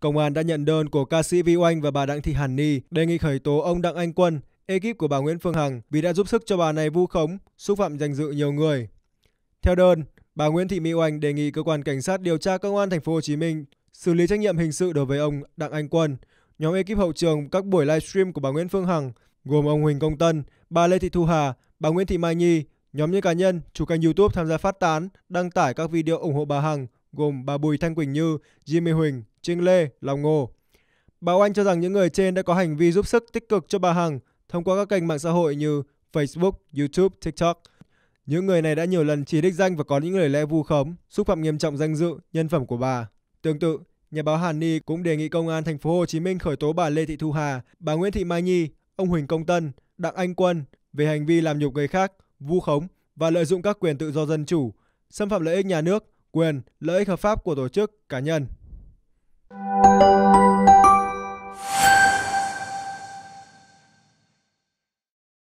Công an đã nhận đơn của ca sĩ Vi Oanh và bà Đặng Thị Hàn Ni đề nghị khởi tố ông Đặng Anh Quân, ekip của bà Nguyễn Phương Hằng vì đã giúp sức cho bà này vu khống, xúc phạm danh dự nhiều người. Theo đơn, bà Nguyễn Thị Mỹ Oanh đề nghị cơ quan cảnh sát điều tra công an thành phố Hồ Chí Minh xử lý trách nhiệm hình sự đối với ông Đặng Anh Quân, nhóm ekip hậu trường các buổi livestream của bà Nguyễn Phương Hằng gồm ông Huỳnh Công Tân, bà Lê Thị Thu Hà, bà Nguyễn Thị Mai Nhi, nhóm những cá nhân chủ kênh YouTube tham gia phát tán, đăng tải các video ủng hộ bà Hằng gồm bà Bùi Thanh Quỳnh Như, Jimmy Huỳnh, Trinh Lê, Long Ngô. Bà Oanh cho rằng những người trên đã có hành vi giúp sức tích cực cho bà Hằng thông qua các kênh mạng xã hội như Facebook, YouTube, TikTok. Những người này đã nhiều lần chỉ đích danh và có những lời lẽ vu khống, xúc phạm nghiêm trọng danh dự, nhân phẩm của bà. Tương tự, nhà báo Hàn Ni cũng đề nghị công an thành phố Hồ Chí Minh khởi tố bà Lê Thị Thu Hà, bà Nguyễn Thị Mai Nhi, ông Huỳnh Công Tân, Đặng Anh Quân về hành vi làm nhục người khác, vu khống và lợi dụng các quyền tự do dân chủ, xâm phạm lợi ích nhà nước, quyền, lợi ích hợp pháp của tổ chức, cá nhân.